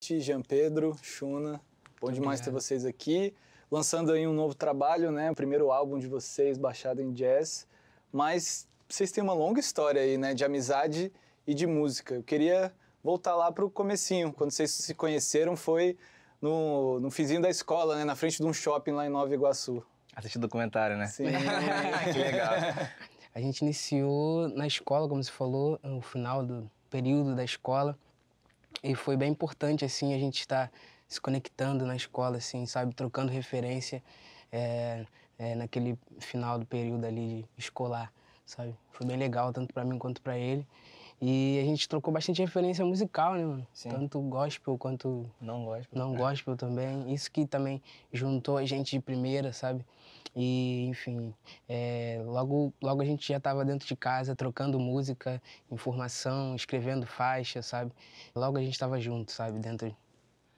Jean Pedro, Chuna, bom demais ter é. vocês aqui. Lançando aí um novo trabalho, né? O primeiro álbum de vocês baixado em jazz. Mas vocês têm uma longa história aí, né? De amizade e de música. Eu queria voltar lá para o comecinho. Quando vocês se conheceram foi no, no fizinho da escola, né? Na frente de um shopping lá em Nova Iguaçu. Assiste o documentário, né? Sim. que legal. A gente iniciou na escola, como você falou, no final do período da escola. E foi bem importante, assim, a gente estar tá se conectando na escola, assim, sabe? Trocando referência é, é, naquele final do período ali escolar, sabe? Foi bem legal, tanto para mim quanto para ele. E a gente trocou bastante referência musical, né, mano? Sim. Tanto gospel quanto. Não gospel. Não é. gospel também. Isso que também juntou a gente de primeira, sabe? E, enfim, é, logo, logo a gente já estava dentro de casa, trocando música, informação, escrevendo faixa, sabe? Logo a gente estava junto, sabe? Dentro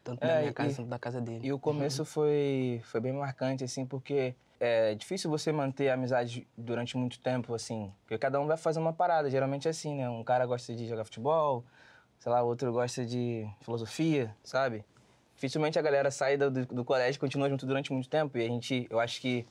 tanto é, da minha casa quanto da casa dele. E o começo uhum. foi, foi bem marcante, assim, porque é difícil você manter a amizade durante muito tempo, assim. Porque cada um vai fazer uma parada, geralmente é assim, né? Um cara gosta de jogar futebol, sei lá, outro gosta de filosofia, sabe? Dificilmente a galera sai do, do, do colégio e continua junto durante muito tempo. E a gente, eu acho que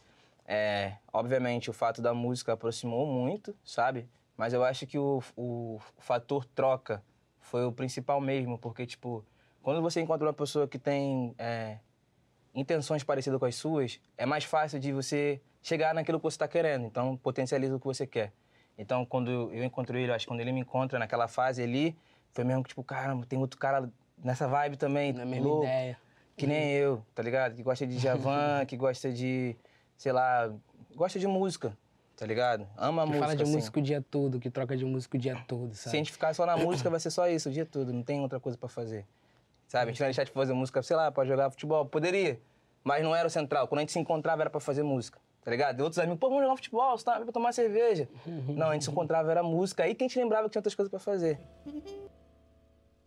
é, obviamente, o fato da música aproximou muito, sabe? Mas eu acho que o, o fator troca foi o principal mesmo, porque, tipo, quando você encontra uma pessoa que tem é, intenções parecidas com as suas, é mais fácil de você chegar naquilo que você está querendo, então potencializa o que você quer. Então, quando eu encontro ele, acho que quando ele me encontra naquela fase ali, foi mesmo que, tipo, caramba, tem outro cara nessa vibe também. Na mesma louco, ideia. Que nem eu, tá ligado? Que gosta de Javan, que gosta de sei lá, gosta de música, tá ligado? Ama que música. fala de assim. música o dia todo, que troca de música o dia todo, sabe? Se a gente ficar só na música, vai ser só isso o dia todo, não tem outra coisa para fazer. Sabe? A gente não deixar de fazer música, sei lá, pode jogar futebol. Poderia, mas não era o central. Quando a gente se encontrava, era pra fazer música. Tá ligado? E outros amigos, pô, vamos jogar futebol, você tá pra tomar cerveja. Não, a gente se encontrava, era música. Aí que a gente lembrava que tinha outras coisas para fazer.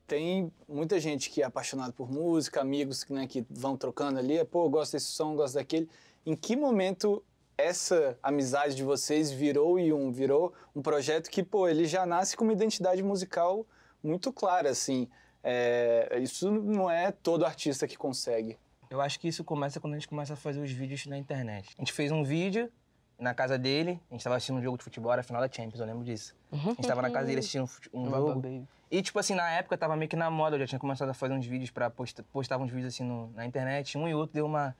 Tem muita gente que é apaixonada por música, amigos né, que vão trocando ali, pô, gosto desse som, gosto daquele. Em que momento essa amizade de vocês virou e um virou um projeto que pô ele já nasce com uma identidade musical muito clara assim é, isso não é todo artista que consegue eu acho que isso começa quando a gente começa a fazer os vídeos na internet a gente fez um vídeo na casa dele a gente estava assistindo um jogo de futebol era a final da Champions eu lembro disso a gente estava na casa dele assistindo um, um jogo e tipo assim na época tava meio que na moda eu já tinha começado a fazer uns vídeos para postar uns vídeos assim no, na internet um e outro deu uma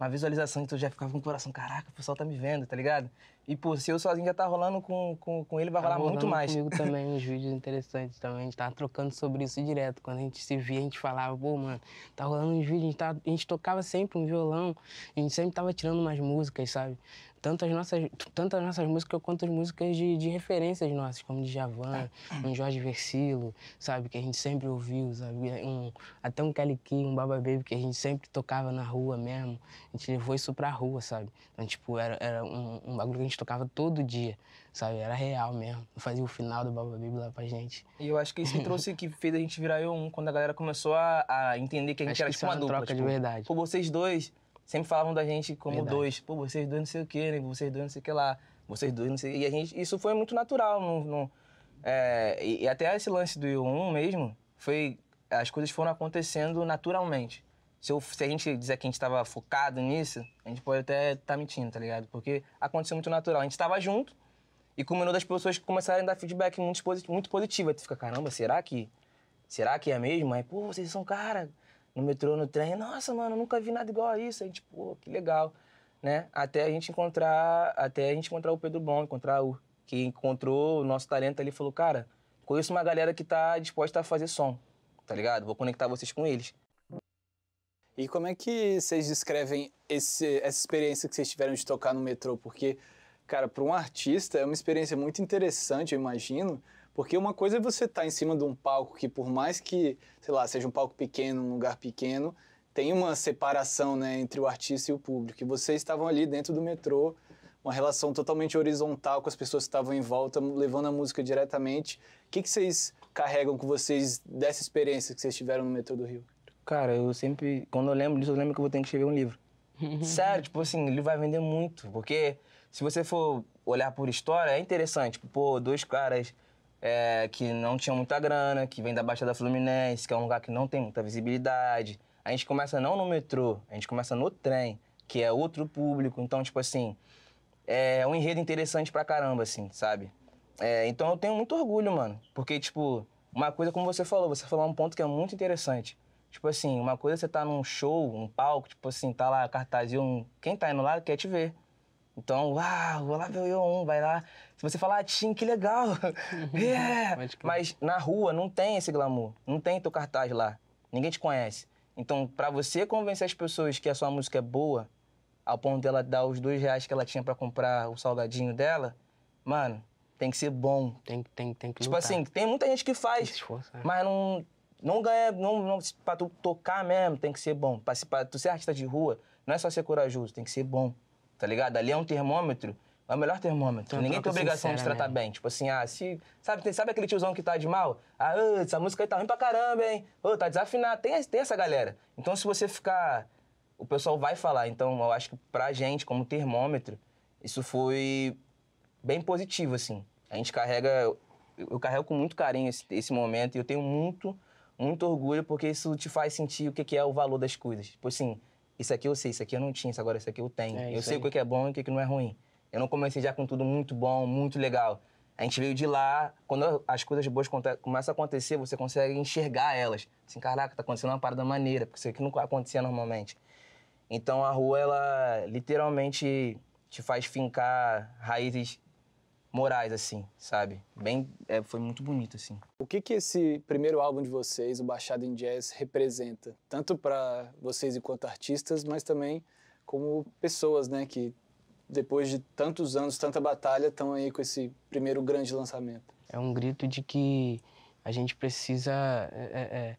uma visualização que tu já ficava com o coração, caraca, o pessoal tá me vendo, tá ligado? E, pô, se eu sozinho já tá rolando com, com, com ele, vai tá rolar muito mais. comigo também uns vídeos interessantes também, a gente tava trocando sobre isso direto. Quando a gente se via, a gente falava, pô, mano, tá rolando uns vídeos, a gente, tava, tá, a gente tocava sempre um violão, a gente sempre tava tirando umas músicas, sabe? tanto as nossas, tanto as nossas músicas quanto as músicas de, de referências nossas, como de Javan, tá. é. um Jorge Versilo, sabe, que a gente sempre ouviu, sabe, um, até um Kelly Key, um Baba Baby, que a gente sempre tocava na rua mesmo, a gente levou isso pra rua, sabe, então, tipo, era, era um, um bagulho que a gente tocava todo dia, sabe, era real mesmo, fazia o final do Baba Baby lá pra gente. E eu acho que isso que trouxe, que fez a gente virar eu um, quando a galera começou a, a entender que a gente acho era, tipo, uma dupla. troca tipo, de verdade. Com vocês dois sempre falavam da gente como Verdade. dois. Pô, vocês dois não sei o quê, né? vocês dois não sei o que lá, vocês dois não sei. E a gente, isso foi muito natural. No, no é, e, e, até esse lance do eu um mesmo, foi, as coisas foram acontecendo naturalmente. Se, eu, se a gente dizer que a gente estava focado nisso, a gente pode até estar tá mentindo, tá ligado? Porque aconteceu muito natural. A gente estava junto e culminou das pessoas que começaram a dar feedback muito positivo. Muito positivo. Aí tu fica, caramba, será que. Será que é mesmo? Aí, pô, vocês são cara no metrô, no trem, nossa, mano, nunca vi nada igual a isso. a gente pô, que legal, né? Até a gente encontrar, até a gente encontrar o Pedro bom encontrar o que encontrou o nosso talento ali, falou, cara, conheço uma galera que tá disposta a fazer som, tá ligado? Vou conectar vocês com eles. E como é que vocês descrevem esse, essa experiência que vocês tiveram de tocar no metrô? Porque Cara, para um artista é uma experiência muito interessante, eu imagino, porque uma coisa é você estar tá em cima de um palco que, por mais que, sei lá, seja um palco pequeno, um lugar pequeno, tem uma separação né, entre o artista e o público. E vocês estavam ali dentro do metrô, uma relação totalmente horizontal com as pessoas que estavam em volta, levando a música diretamente. O que, que vocês carregam com vocês dessa experiência que vocês tiveram no metrô do Rio? Cara, eu sempre, quando eu lembro disso, eu lembro que eu vou ter que escrever um livro. Sério, tipo assim, ele vai vender muito, porque se você for olhar por história, é interessante. Tipo, pô, dois caras é, que não tinham muita grana, que vêm da Baixada Fluminense, que é um lugar que não tem muita visibilidade. A gente começa não no metrô, a gente começa no trem, que é outro público. Então, tipo assim, é um enredo interessante pra caramba, assim, sabe? É, então eu tenho muito orgulho, mano. Porque, tipo, uma coisa como você falou, você falou um ponto que é muito interessante. Tipo assim, uma coisa é você tá num show, um palco, tipo assim, tá lá cartazinho, quem tá indo lá quer te ver. Então, uau, ah, vou lá ver o Yon, vai lá. Se você falar, ah, Tim, que legal! yeah. É, mas na rua não tem esse glamour, não tem teu cartaz lá. Ninguém te conhece. Então, para você convencer as pessoas que a sua música é boa, ao ponto dela dar os dois reais que ela tinha para comprar o salgadinho dela, mano, tem que ser bom. Tem, tem, tem que Tipo lutar. assim, tem muita gente que faz, mas não, não ganha, não, não, pra tu tocar mesmo, tem que ser bom. Pra, pra tu ser artista de rua, não é só ser corajoso, tem que ser bom tá ligado? Ali é um termômetro, é o melhor termômetro. Então, Ninguém tem obrigação sincera, de tratar né? bem. Tipo assim, ah, se. Sabe, tem, sabe aquele tiozão que tá de mal? Ah, essa música aí tá ruim pra caramba, hein? Ô, tá desafinado. Tem, tem essa galera. Então, se você ficar. O pessoal vai falar. Então, eu acho que pra gente, como termômetro, isso foi bem positivo, assim. A gente carrega. Eu carrego com muito carinho esse, esse momento e eu tenho muito, muito orgulho porque isso te faz sentir o que, que é o valor das coisas. Tipo assim, isso aqui eu sei, isso aqui eu não tinha, isso agora isso aqui eu tenho. É eu sei aí. o que é bom e o é que não é ruim. Eu não comecei já com tudo muito bom, muito legal. A gente veio de lá, quando as coisas boas começam a acontecer, você consegue enxergar elas. Assim, caraca, tá acontecendo uma parada maneira, porque isso aqui não acontecia normalmente. Então a rua, ela literalmente te faz fincar raízes morais, assim, sabe? Bem, é, foi muito bonito, assim. O que que esse primeiro álbum de vocês, o Baixado em Jazz, representa? Tanto para vocês enquanto artistas, mas também como pessoas, né? Que depois de tantos anos, tanta batalha, estão aí com esse primeiro grande lançamento. É um grito de que a gente precisa... É, é, é...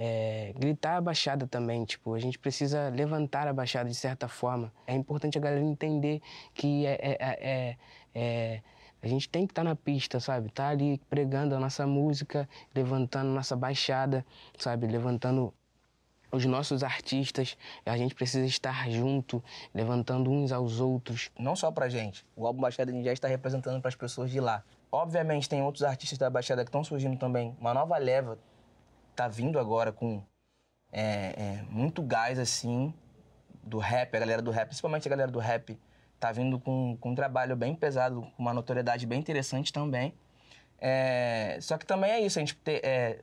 É, gritar a baixada também, tipo, a gente precisa levantar a baixada de certa forma. É importante a galera entender que é, é, é, é, é a gente tem que estar tá na pista, sabe? Tá ali pregando a nossa música, levantando nossa baixada, sabe? Levantando os nossos artistas, a gente precisa estar junto, levantando uns aos outros. Não só pra gente, o álbum Baixada já está representando para as pessoas de lá. Obviamente tem outros artistas da Baixada que estão surgindo também. Uma nova leva tá vindo agora com é, é, muito gás assim do rap, a galera do rap, principalmente a galera do rap tá vindo com, com um trabalho bem pesado, com uma notoriedade bem interessante também. É, só que também é isso, a gente ter, é,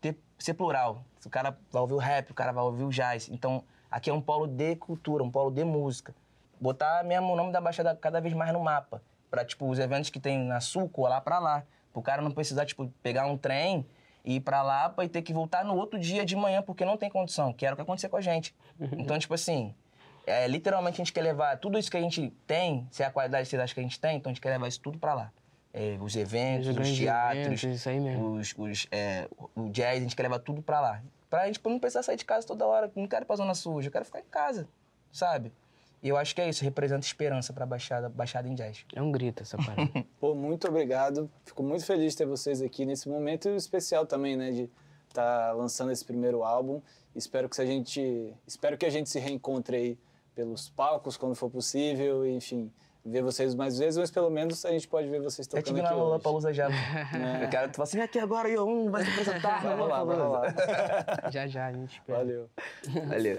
ter, ser plural. O cara vai ouvir o rap, o cara vai ouvir o jazz. Então, aqui é um polo de cultura, um polo de música. Botar mesmo o nome da Baixada cada vez mais no mapa. Pra, tipo, os eventos que tem na Sul, colar pra lá. Pro cara não precisar, tipo, pegar um trem e ir pra lá e ter que voltar no outro dia de manhã porque não tem condição, que era o que aconteceu com a gente. Então, tipo assim, é, literalmente a gente quer levar tudo isso que a gente tem, se é a qualidade que cidade que a gente tem, então a gente quer levar isso tudo para lá. É, os eventos, os, os teatros, eventos, os, os é, o jazz, a gente quer levar tudo para lá. Pra gente tipo, não precisar sair de casa toda hora, não quero ir pra zona suja, eu quero ficar em casa, sabe? E eu acho que é isso, representa esperança pra Baixada, Baixada em Jazz. É um grito essa parada. Pô, muito obrigado. Fico muito feliz de ter vocês aqui nesse momento especial também, né? De estar tá lançando esse primeiro álbum. Espero que a gente. Espero que a gente se reencontre aí pelos palcos quando for possível, enfim, ver vocês mais vezes, mas pelo menos a gente pode ver vocês tocando aqui. É tipo na Lollapalooza já. É. Eu quero tu assim, aqui agora eu um vai se apresentar. Vamos lá, vamos lá. Já já, a gente espera. Valeu. Valeu.